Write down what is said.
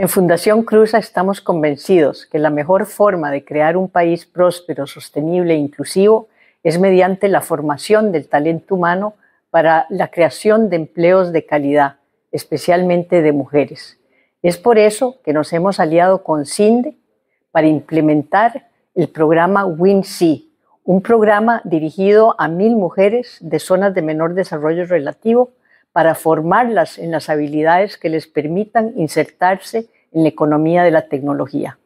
En Fundación Cruza estamos convencidos que la mejor forma de crear un país próspero, sostenible e inclusivo es mediante la formación del talento humano para la creación de empleos de calidad, especialmente de mujeres. Es por eso que nos hemos aliado con CINDE para implementar el programa WinC, un programa dirigido a mil mujeres de zonas de menor desarrollo relativo para formarlas en las habilidades que les permitan insertarse en la economía de la tecnología.